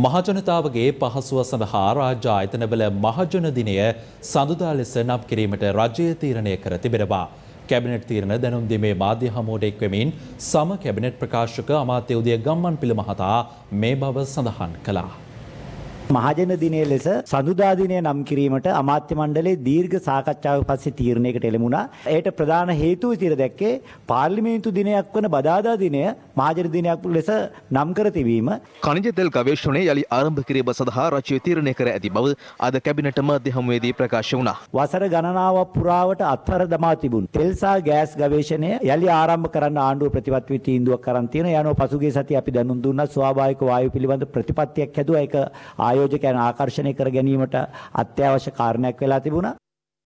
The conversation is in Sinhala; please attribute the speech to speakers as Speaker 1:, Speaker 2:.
Speaker 1: මහජනතාවගේ පහසුව සඳහා රාජ්‍ය ආයතනවල මහජන දිනය සඳුදා ලෙස නම් කිරීමට රජය තීරණය කර තිබෙනවා. කැබිනට් තීරණ දැනුම් දීමේ මාධ්‍ය හමුවට එක්වෙමින් සම කැබිනට් ප්‍රකාශක අමාත්‍ය උදය ගම්මන් පිළ මහතා මේ බව සඳහන්
Speaker 2: කළා. මහජන දිනය ලෙස සඳුදා දිනය නම් කිරීමට අමාත්‍ය මණ්ඩලයේ දීර්ඝ සාකච්ඡාවක් පස්සේ තීරණයකට එළමුණා. ඒට ප්‍රධාන හේතුව විදිහට දැක්කේ පාර්ලිමේන්තු දිනයක් වන බදාදා දිනය මහජන දිනයක් ලෙස නම් කර තිබීම.
Speaker 3: කණිජ තෙල් ගවේෂණය යලි ආරම්භ කිරීම සඳහා රජය තීරණය කර ඇති බව අද කැබිනට් මාධ්‍ය හමුවේදී ප්‍රකාශ වුණා.
Speaker 2: වසර ගණනාවක් පුරාවට අත්හර දමා තිබුණු තෙල් සහ ගෑස් ගවේෂණය යලි ආරම්භ කරන්න ආණ්ඩුව ප්‍රතිපත්ති තීන්දුවක් කරන් තියෙන යනවා පසුගිය සතිය අපි දැනුම් දුන්නා ස්වාභාවික වායු පිළිබඳ ප්‍රතිපත්තියක් හැදුවා ඒක ආයෝ නියෝජකයන් ආකර්ෂණය කර ගැනීමට අත්‍යවශ්‍ය කාරණයක් වෙලා තිබුණා.